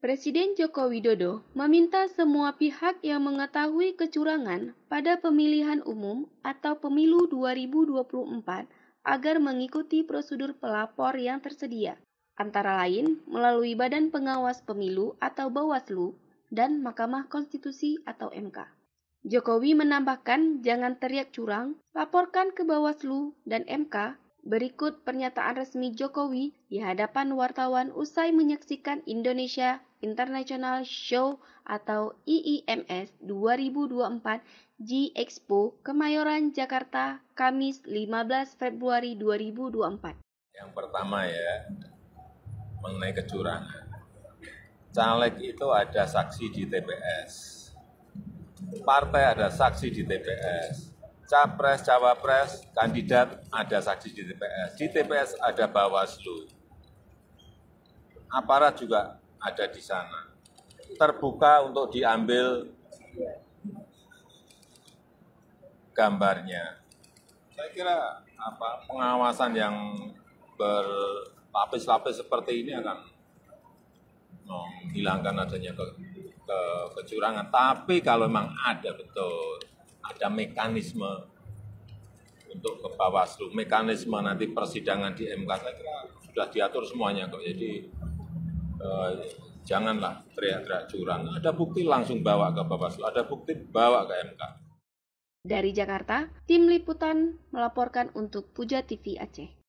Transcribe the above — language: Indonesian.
Presiden Joko Widodo meminta semua pihak yang mengetahui kecurangan pada pemilihan umum atau pemilu 2024 agar mengikuti prosedur pelapor yang tersedia, antara lain melalui Badan Pengawas Pemilu atau Bawaslu dan Mahkamah Konstitusi atau MK. Jokowi menambahkan jangan teriak curang, laporkan ke Bawaslu dan MK Berikut pernyataan resmi Jokowi di hadapan wartawan usai menyaksikan Indonesia International Show atau IIMS 2024 G Expo Kemayoran Jakarta Kamis 15 Februari 2024. Yang pertama ya mengenai kecurangan. Caleg itu ada saksi di TPS. Partai ada saksi di TPS capres, cawapres, kandidat ada saksi di TPS. Di TPS ada Bawaslu. Aparat juga ada di sana. Terbuka untuk diambil gambarnya. Saya kira apa pengawasan yang berlapis-lapis seperti ini akan menghilangkan adanya ke, ke kecurangan. Tapi kalau memang ada betul ada mekanisme untuk ke Bawaslu, mekanisme nanti persidangan di MK saya kira sudah diatur semuanya kok. Jadi eh, janganlah teriak-teriak curang. Ada bukti langsung bawa ke Bawaslu, ada bukti bawa ke MK. Dari Jakarta, tim liputan melaporkan untuk Puja TV Aceh.